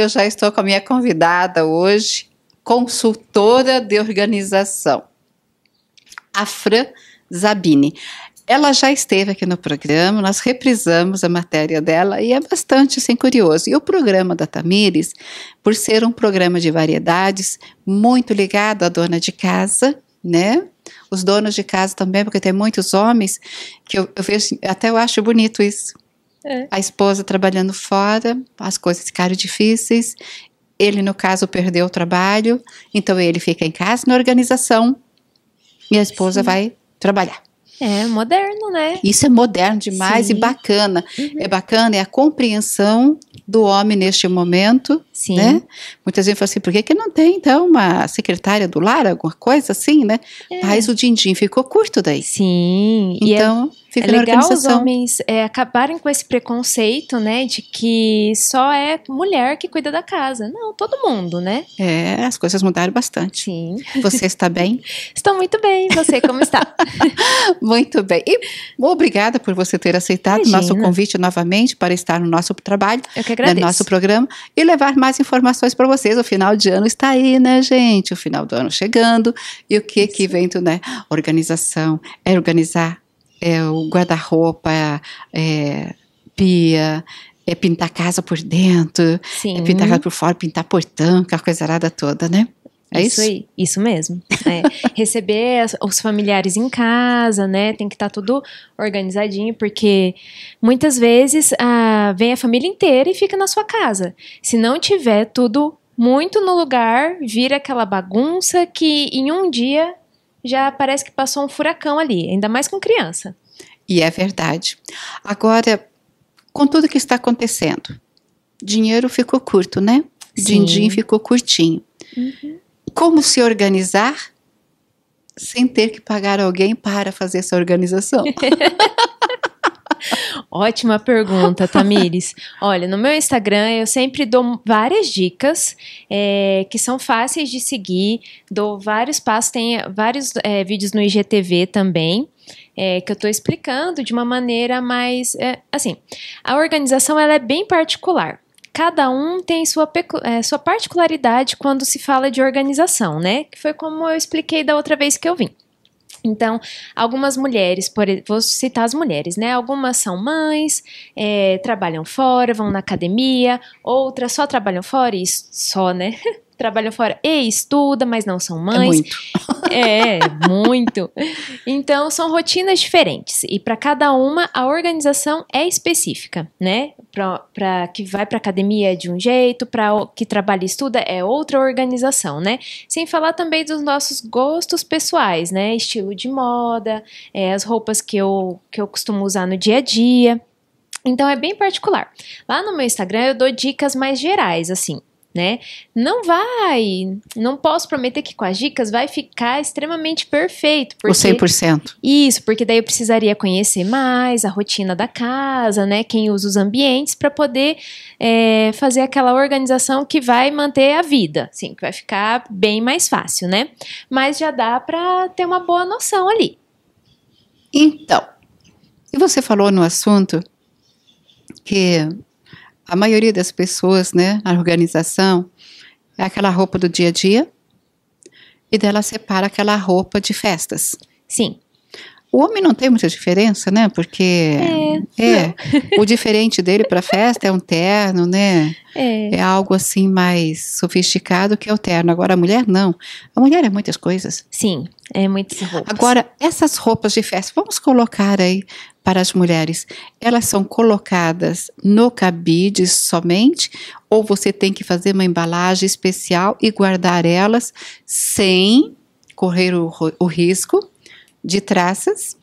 eu já estou com a minha convidada hoje, consultora de organização, a Fran Zabini. Ela já esteve aqui no programa, nós reprisamos a matéria dela e é bastante assim, curioso. E o programa da Tamires, por ser um programa de variedades, muito ligado à dona de casa, né? Os donos de casa também, porque tem muitos homens que eu, eu vejo, assim, até eu acho bonito isso é. A esposa trabalhando fora, as coisas ficaram difíceis. Ele, no caso, perdeu o trabalho, então ele fica em casa na organização e a esposa Sim. vai trabalhar. É moderno, né? Isso é moderno demais Sim. e bacana. Uhum. É bacana é a compreensão do homem neste momento, Sim. né? Muitas vezes falo assim, por que, que não tem então uma secretária do lar, alguma coisa assim, né? É. Mas o din-din ficou curto daí. Sim. Então... E é então, Fica é legal os homens é, acabarem com esse preconceito, né, de que só é mulher que cuida da casa. Não, todo mundo, né? É, as coisas mudaram bastante. Sim. Você está bem? Estou muito bem. Você como está? muito bem. E obrigada por você ter aceitado o nosso convite novamente para estar no nosso trabalho, Eu que agradeço. no nosso programa e levar mais informações para vocês. O final de ano está aí, né, gente? O final do ano chegando e o que Isso. que vem, né? Organização, é organizar é, o guarda-roupa, é, pia, é pintar casa por dentro, é Sim. é pintar casa por fora, pintar portão, aquela coisa arada toda, né? É isso? Isso, aí, isso mesmo. É. Receber os familiares em casa, né? Tem que estar tá tudo organizadinho, porque muitas vezes ah, vem a família inteira e fica na sua casa. Se não tiver tudo muito no lugar, vira aquela bagunça que em um dia já parece que passou um furacão ali, ainda mais com criança. E é verdade. Agora, com tudo que está acontecendo, dinheiro ficou curto, né? Dindim ficou curtinho. Uhum. Como se organizar sem ter que pagar alguém para fazer essa organização? Ótima pergunta, Tamires. Olha, no meu Instagram eu sempre dou várias dicas é, que são fáceis de seguir, dou vários passos, tem vários é, vídeos no IGTV também. É, que eu estou explicando de uma maneira mais é, assim a organização ela é bem particular cada um tem sua, é, sua particularidade quando se fala de organização, né? Que foi como eu expliquei da outra vez que eu vim. Então, algumas mulheres, por, vou citar as mulheres, né? Algumas são mães, é, trabalham fora, vão na academia, outras só trabalham fora e só, né? trabalham fora e estuda, mas não são é mães. É muito. É, muito. Então, são rotinas diferentes e para cada uma a organização é específica, né? Para que vai para academia é de um jeito, para que trabalha e estuda é outra organização, né? Sem falar também dos nossos gostos pessoais, né? Estilo de moda, é, as roupas que eu, que eu costumo usar no dia a dia. Então é bem particular. Lá no meu Instagram eu dou dicas mais gerais, assim, né? Não vai, não posso prometer que com as dicas vai ficar extremamente perfeito. Porque, o 100%. Isso, porque daí eu precisaria conhecer mais a rotina da casa, né? Quem usa os ambientes para poder é, fazer aquela organização que vai manter a vida, sim, que vai ficar bem mais fácil, né? Mas já dá para ter uma boa noção ali. Então, e você falou no assunto que a maioria das pessoas, né, na organização, é aquela roupa do dia a dia e dela separa aquela roupa de festas. Sim. O homem não tem muita diferença, né? Porque é, é o diferente dele para festa é um terno, né? É. é algo assim mais sofisticado que é o terno. Agora a mulher não. A mulher é muitas coisas. Sim, é muitas roupas. Agora essas roupas de festa, vamos colocar aí para as mulheres, elas são colocadas no cabide somente ou você tem que fazer uma embalagem especial e guardar elas sem correr o, o risco de traças,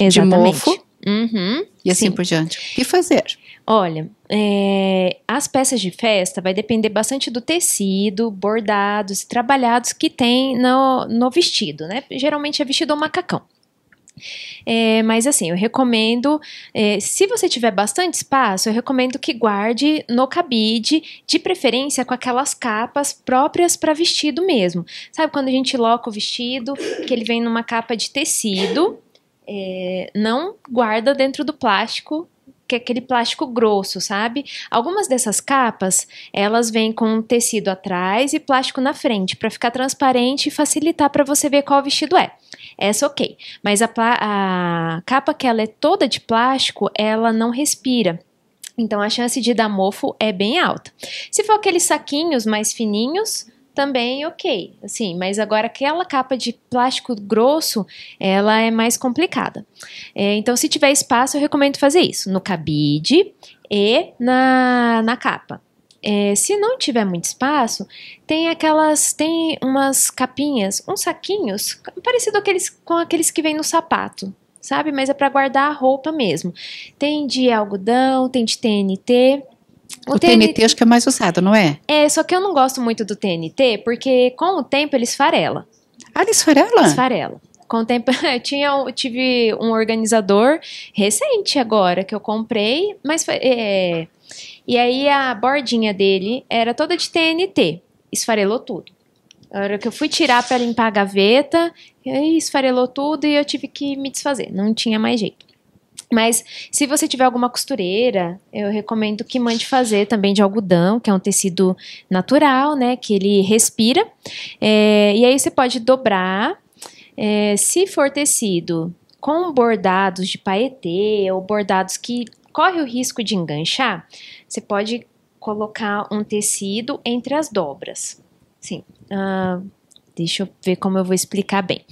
Exatamente. de mofo uhum, e assim sim. por diante. O que fazer? Olha, é, as peças de festa vai depender bastante do tecido, bordados e trabalhados que tem no, no vestido, né? Geralmente é vestido ou macacão. É, mas assim, eu recomendo, é, se você tiver bastante espaço, eu recomendo que guarde no cabide, de preferência com aquelas capas próprias para vestido mesmo. Sabe quando a gente loca o vestido, que ele vem numa capa de tecido, é, não guarda dentro do plástico que é aquele plástico grosso, sabe? Algumas dessas capas, elas vêm com tecido atrás e plástico na frente, para ficar transparente e facilitar para você ver qual vestido é. Essa ok, mas a, a capa que ela é toda de plástico, ela não respira. Então a chance de dar mofo é bem alta. Se for aqueles saquinhos mais fininhos, também ok, assim, mas agora aquela capa de plástico grosso, ela é mais complicada. É, então, se tiver espaço, eu recomendo fazer isso, no cabide e na, na capa. É, se não tiver muito espaço, tem aquelas, tem umas capinhas, uns saquinhos, parecido aqueles, com aqueles que vem no sapato, sabe? Mas é para guardar a roupa mesmo. Tem de algodão, tem de TNT, o, o TNT, TNT, acho que é mais usado, não é? É, só que eu não gosto muito do TNT, porque com o tempo ele esfarela. Ah, ele esfarela? Esfarela. Com o tempo, eu tinha, eu tive um organizador recente agora, que eu comprei, mas foi... É, e aí a bordinha dele era toda de TNT, esfarelou tudo. A hora que eu fui tirar para limpar a gaveta, esfarelou tudo e eu tive que me desfazer, não tinha mais jeito. Mas se você tiver alguma costureira, eu recomendo que mande fazer também de algodão, que é um tecido natural, né? Que ele respira. É, e aí você pode dobrar. É, se for tecido com bordados de paetê ou bordados que corre o risco de enganchar, você pode colocar um tecido entre as dobras. Sim. Uh, deixa eu ver como eu vou explicar bem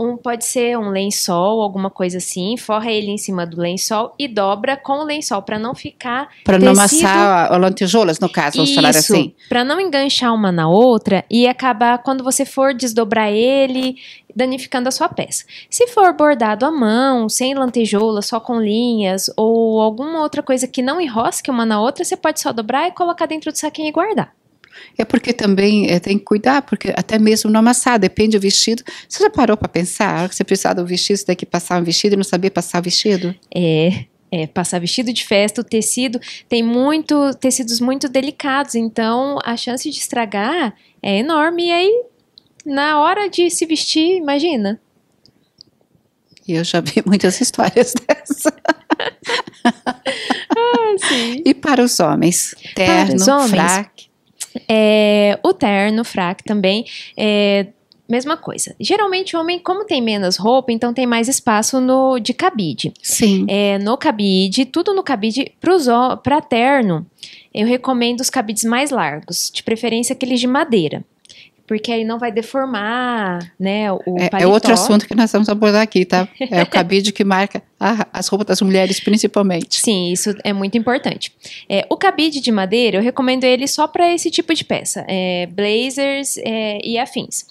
um pode ser um lençol, alguma coisa assim, forra ele em cima do lençol e dobra com o lençol para não ficar para não amassar lantejoulas no caso, vamos Isso, falar assim, para não enganchar uma na outra e acabar quando você for desdobrar ele danificando a sua peça. Se for bordado à mão, sem lantejoulas só com linhas ou alguma outra coisa que não enrosque uma na outra, você pode só dobrar e colocar dentro do saquinho e guardar. É porque também é, tem que cuidar, porque até mesmo no amassar, depende do vestido. Você já parou para pensar? Que você precisar do vestido, você tem que passar um vestido e não saber passar o vestido? É. É, passar vestido de festa, o tecido tem muito tecidos muito delicados, então a chance de estragar é enorme. E aí, na hora de se vestir, imagina. Eu já vi muitas histórias dessa. ah, sim. e para os homens, terno, para os homens, fraque. É, o terno, fraco também. É, mesma coisa. Geralmente o homem, como tem menos roupa, então tem mais espaço no de cabide. Sim. É, no cabide, tudo no cabide para terno. Eu recomendo os cabides mais largos, de preferência aqueles de madeira porque aí não vai deformar, né, o é, É outro assunto que nós vamos abordar aqui, tá? É o cabide que marca a, as roupas das mulheres, principalmente. Sim, isso é muito importante. É, o cabide de madeira, eu recomendo ele só para esse tipo de peça, é, blazers é, e afins,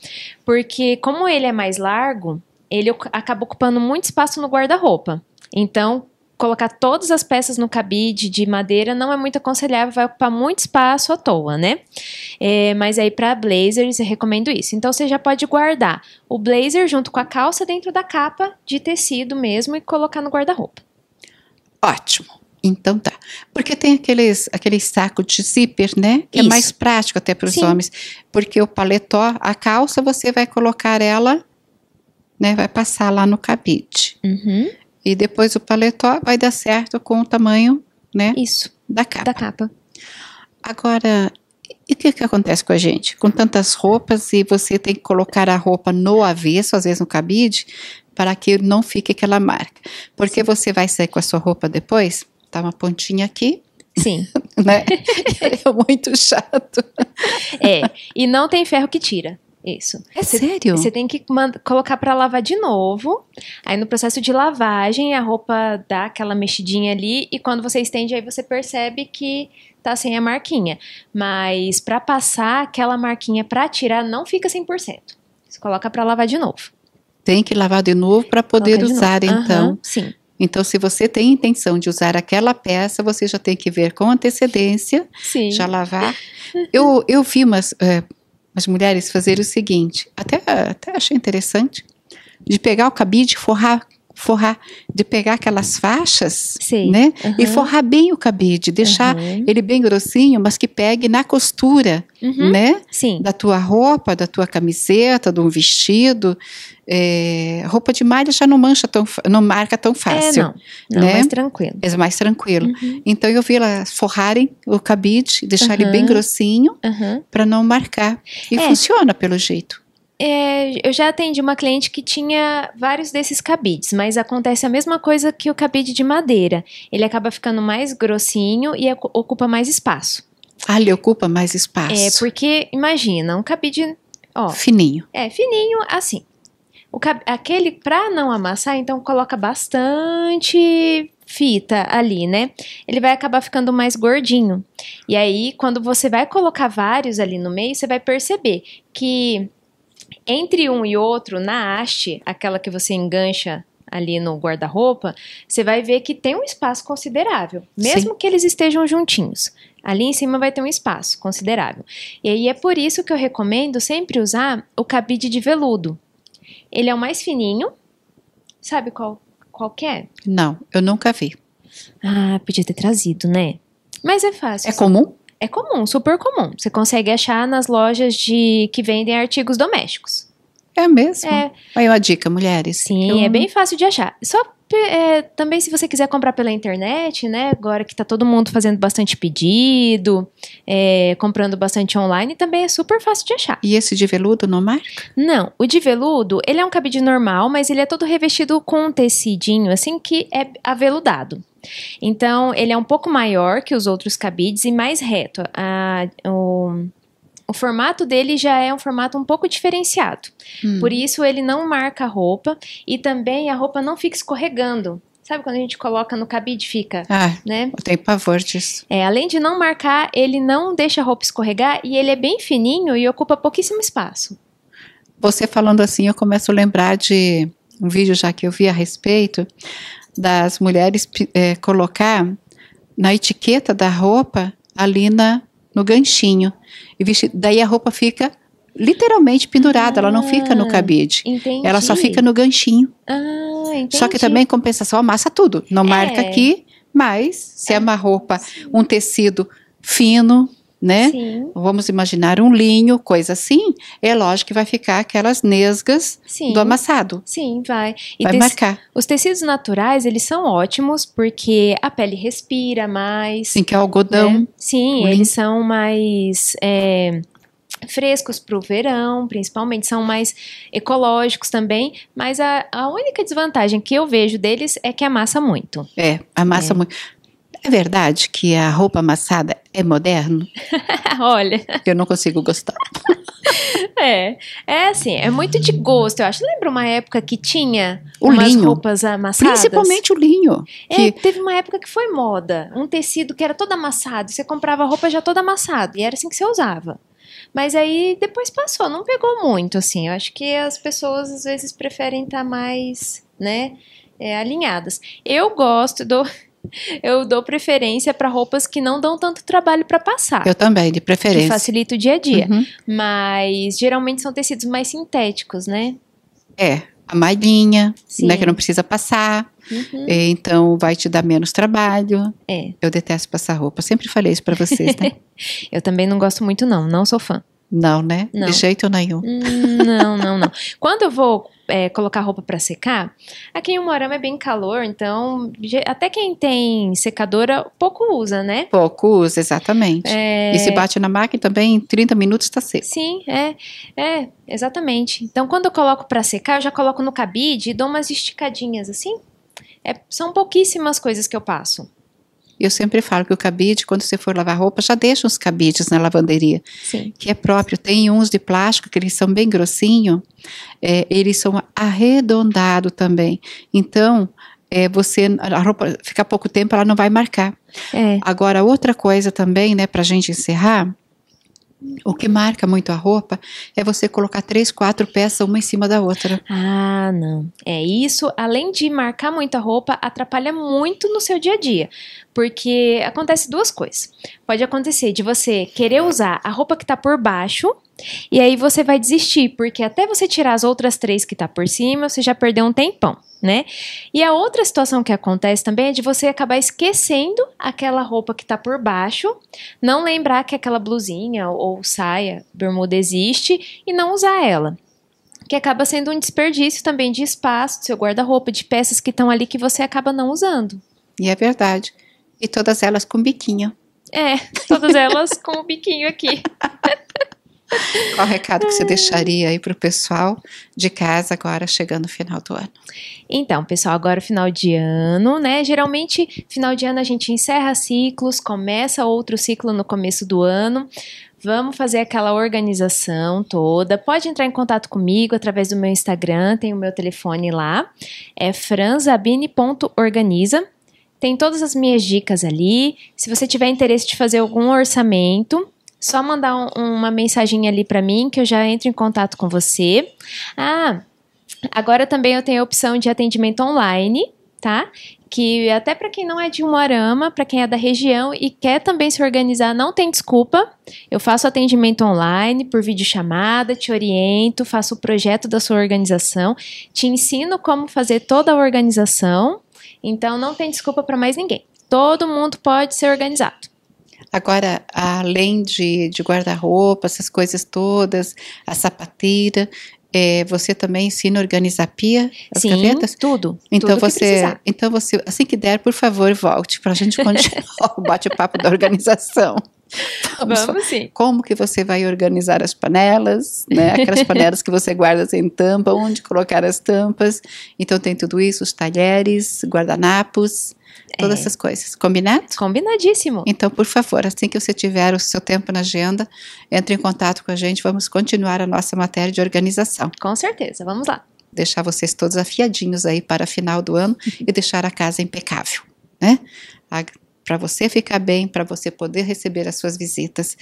porque como ele é mais largo, ele acaba ocupando muito espaço no guarda-roupa. Então, colocar todas as peças no cabide de madeira não é muito aconselhável, vai ocupar muito espaço à toa, né? É, mas aí para blazers eu recomendo isso. Então você já pode guardar o blazer junto com a calça dentro da capa de tecido mesmo e colocar no guarda-roupa. Ótimo. Então tá. Porque tem aqueles, aqueles sacos de zíper, né? Que Isso. é mais prático até para os homens. Porque o paletó, a calça, você vai colocar ela, né? Vai passar lá no cabide. Uhum. E depois o paletó vai dar certo com o tamanho, né? Isso. Da capa. Da capa. Agora, e o que, que acontece com a gente? Com tantas roupas e você tem que colocar a roupa no avesso, às vezes no cabide, para que não fique aquela marca. Porque Sim. você vai sair com a sua roupa depois, tá uma pontinha aqui. Sim. né? é muito chato. É, e não tem ferro que tira. Isso. É cê, sério? Você tem que colocar para lavar de novo. Aí no processo de lavagem, a roupa dá aquela mexidinha ali e quando você estende aí você percebe que tá sem a marquinha. Mas para passar aquela marquinha para tirar não fica 100%. Você coloca para lavar de novo. Tem que lavar de novo para poder usar então. sim. Então, se você tem intenção de usar aquela peça, você já tem que ver com antecedência, Sim. já lavar. Eu, eu vi umas, é, as mulheres fazer o seguinte, até, até achei interessante, de pegar o cabide e forrar forrar, de pegar aquelas faixas, Sim. né? Uhum. E forrar bem o cabide, deixar uhum. ele bem grossinho, mas que pegue na costura, uhum. né? Sim. Da tua roupa, da tua camiseta, de um vestido. É, roupa de malha já não mancha tão, não marca tão fácil. É, não. Não, né? mais tranquilo. É mais tranquilo. Uhum. Então eu vi elas forrarem o cabide, deixar ele bem grossinho para não marcar. E é. funciona pelo jeito é, eu já atendi uma cliente que tinha vários desses cabides, mas acontece a mesma coisa que o cabide de madeira. Ele acaba ficando mais grossinho e ocupa mais espaço. Ah, ele ocupa mais espaço. É, porque, imagina, um cabide. Ó, fininho. É, fininho, assim. O cab... Aquele, para não amassar, então coloca bastante fita ali, né? Ele vai acabar ficando mais gordinho. E aí, quando você vai colocar vários ali no meio, você vai perceber que entre um e outro, na haste, aquela que você engancha ali no guarda-roupa, você vai ver que tem um espaço considerável, mesmo Sim. que eles estejam juntinhos. Ali em cima vai ter um espaço considerável. E aí é por isso que eu recomendo sempre usar o cabide de veludo. Ele é o mais fininho. Sabe qual, qual é? Não, eu nunca vi. Ah, podia ter trazido, né? Mas é fácil. É comum? É comum, super comum. Você consegue achar nas lojas de que vendem artigos domésticos. É mesmo? É. Aí uma dica, mulheres. Sim, eu... é bem fácil de achar. Só é, também se você quiser comprar pela internet, né? Agora que tá todo mundo fazendo bastante pedido, é, comprando bastante online, também é super fácil de achar. E esse de veludo não marca? Não, o de veludo, ele é um cabide normal, mas ele é todo revestido com um tecidinho, assim, que é aveludado. Então, ele é um pouco maior que os outros cabides e mais reto. A, o, o formato dele já é um formato um pouco diferenciado. Hum. Por isso, ele não marca a roupa e também a roupa não fica escorregando. Sabe quando a gente coloca no cabide fica, ah, né? Eu tenho pavor disso. É, além de não marcar, ele não deixa a roupa escorregar e ele é bem fininho e ocupa pouquíssimo espaço. Você falando assim, eu começo a lembrar de um vídeo já que eu vi a respeito das mulheres é, colocar na etiqueta da roupa ali na, no ganchinho. E vestido, daí a roupa fica literalmente pendurada, ah, ela não fica no ah, cabide. Entendi. Ela só fica no ganchinho. Ah, entendi. Só que também compensação amassa tudo. Não é. marca aqui, mas se é, é uma roupa, um tecido fino, né? Sim. Vamos imaginar um linho, coisa assim, é lógico que vai ficar aquelas nesgas Sim. do amassado. Sim, vai. E vai marcar. Os tecidos naturais, eles são ótimos porque a pele respira mais. Sim, que é algodão. Né? Sim, eles são mais... É, frescos para o verão, principalmente, são mais ecológicos também, mas a, a única desvantagem que eu vejo deles é que amassa muito. É, amassa é. muito. É verdade que a roupa amassada é moderno? Olha. Eu não consigo gostar. é. É assim, é muito de gosto. Eu acho. Lembra uma época que tinha o umas linho. roupas amassadas? Principalmente o linho. É, que... teve uma época que foi moda. Um tecido que era todo amassado. Você comprava a roupa já toda amassada. E era assim que você usava. Mas aí depois passou, não pegou muito, assim. Eu acho que as pessoas às vezes preferem estar tá mais, né, é, alinhadas. Eu gosto do eu dou preferência para roupas que não dão tanto trabalho para passar. Eu também, de preferência. Que facilita o dia a dia. Uhum. Mas geralmente são tecidos mais sintéticos, né? É, a malinha, Sim. né, que não precisa passar. Uhum. Então vai te dar menos trabalho. É. Eu detesto passar roupa. Sempre falei isso para vocês, né? eu também não gosto muito não, não sou fã. Não, né? Não. De jeito nenhum. Hum, não, não, não. Quando eu vou é, colocar roupa para secar, aqui em Umarama é bem calor, então até quem tem secadora pouco usa, né? Pouco usa, exatamente. É... E se bate na máquina também, em 30 minutos está seco. Sim, é. É, exatamente. Então quando eu coloco para secar, eu já coloco no cabide e dou umas esticadinhas assim. É, são pouquíssimas coisas que eu passo. Eu sempre falo que o cabide, quando você for lavar roupa, já deixa uns cabides na lavanderia, Sim. que é próprio. Tem uns de plástico que eles são bem grossinho, é, eles são arredondados também. Então, é, você a roupa fica pouco tempo, ela não vai marcar. É. Agora, outra coisa também, né, para gente encerrar, o que marca muito a roupa é você colocar três, quatro peças uma em cima da outra. Ah, não. É isso. Além de marcar muito a roupa, atrapalha muito no seu dia a dia. Porque acontece duas coisas. Pode acontecer de você querer usar a roupa que tá por baixo e aí você vai desistir, porque até você tirar as outras três que tá por cima, você já perdeu um tempão, né? E a outra situação que acontece também é de você acabar esquecendo aquela roupa que tá por baixo, não lembrar que aquela blusinha ou saia, bermuda existe e não usar ela que acaba sendo um desperdício também de espaço, do seu guarda-roupa, de peças que estão ali que você acaba não usando. E é verdade. E todas elas com biquinho. É, todas elas com o biquinho aqui. Qual o recado que você deixaria aí para o pessoal de casa agora, chegando no final do ano? Então, pessoal, agora final de ano, né? Geralmente, final de ano a gente encerra ciclos, começa outro ciclo no começo do ano. Vamos fazer aquela organização toda. Pode entrar em contato comigo através do meu Instagram, tem o meu telefone lá. É franzabine.organiza tem todas as minhas dicas ali. Se você tiver interesse de fazer algum orçamento, só mandar um, uma mensagem ali para mim que eu já entro em contato com você. Ah, agora também eu tenho a opção de atendimento online, tá? Que até para quem não é de Umuarama, para quem é da região e quer também se organizar, não tem desculpa. Eu faço atendimento online por videochamada, te oriento, faço o projeto da sua organização, te ensino como fazer toda a organização então não tem desculpa para mais ninguém. Todo mundo pode ser organizado. Agora, além de, de guarda-roupa, essas coisas todas, a sapateira, é, você também ensina a organizar pia, as Sim, gavetas? tudo. Então tudo você, então você, assim que der, por favor, volte para a gente continuar o bate-papo da organização. Então, Vamos, Vamos sim. Como que você vai organizar as panelas, né? Aquelas panelas que você guarda sem tampa, onde colocar as tampas. Então tem tudo isso, os talheres, guardanapos, todas é. essas coisas. Combinado? Combinadíssimo. Então, por favor, assim que você tiver o seu tempo na agenda, entre em contato com a gente. Vamos continuar a nossa matéria de organização. Com certeza. Vamos lá. Deixar vocês todos afiadinhos aí para final do ano e deixar a casa impecável, né? A para você ficar bem, para você poder receber as suas visitas.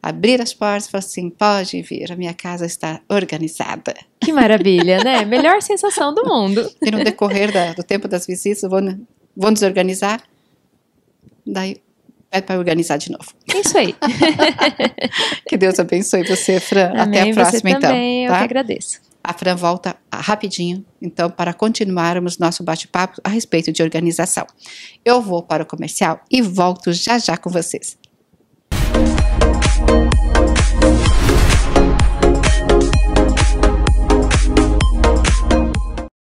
Abrir as portas e falar assim: pode vir, a minha casa está organizada. Que maravilha, né? Melhor sensação do mundo. E no decorrer da, do tempo das visitas, vão, desorganizar. Daí vai para organizar de novo. Isso aí. que Deus abençoe você, Fran. Amém, Até a próxima, você então, também, Tá? Eu que agradeço a Fran volta ah, rapidinho, então, para continuarmos nosso bate-papo a respeito de organização. Eu vou para o comercial e volto já já com vocês.